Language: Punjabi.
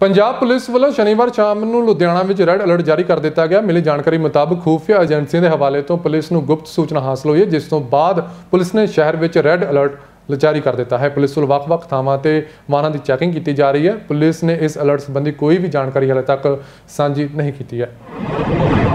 ਪੰਜਾਬ ਪੁਲਿਸ ਵੱਲੋਂ ਸ਼ਨੀਵਾਰ ਸ਼ਾਮ ਨੂੰ ਲੁਧਿਆਣਾ ਵਿੱਚ ਰੈੱਡ ਅਲਰਟ ਜਾਰੀ ਕਰ ਦਿੱਤਾ ਗਿਆ ਮਿਲੀ ਜਾਣਕਾਰੀ ਮੁਤਾਬਕ ਖੂਫੀਆ ਏਜੰਸੀਆਂ ਦੇ ਹਵਾਲੇ ਤੋਂ ਪੁਲਿਸ ਨੂੰ ਗੁਪਤ ਸੂਚਨਾ ਹਾਸਲ ਹੋਈ ਹੈ ਜਿਸ ਤੋਂ ਬਾਅਦ ਪੁਲਿਸ ਨੇ ਸ਼ਹਿਰ ਵਿੱਚ ਰੈੱਡ ਅਲਰਟ ਜਾਰੀ ਕਰ ਦਿੱਤਾ ਹੈ ਪੁਲਿਸ ਵੱਲੋਂ ਵੱਖ-ਵੱਖ ਥਾਵਾਂ ਤੇ ਵਾਹਨਾਂ ਦੀ ਚੈਕਿੰਗ ਕੀਤੀ ਜਾ ਰਹੀ ਹੈ ਪੁਲਿਸ ਨੇ ਇਸ ਅਲਰਟ ਸੰਬੰਧੀ ਕੋਈ ਵੀ ਜਾਣਕਾਰੀ ਹਾਲੇ ਤੱਕ ਸਾਂਝੀ ਨਹੀਂ ਕੀਤੀ ਹੈ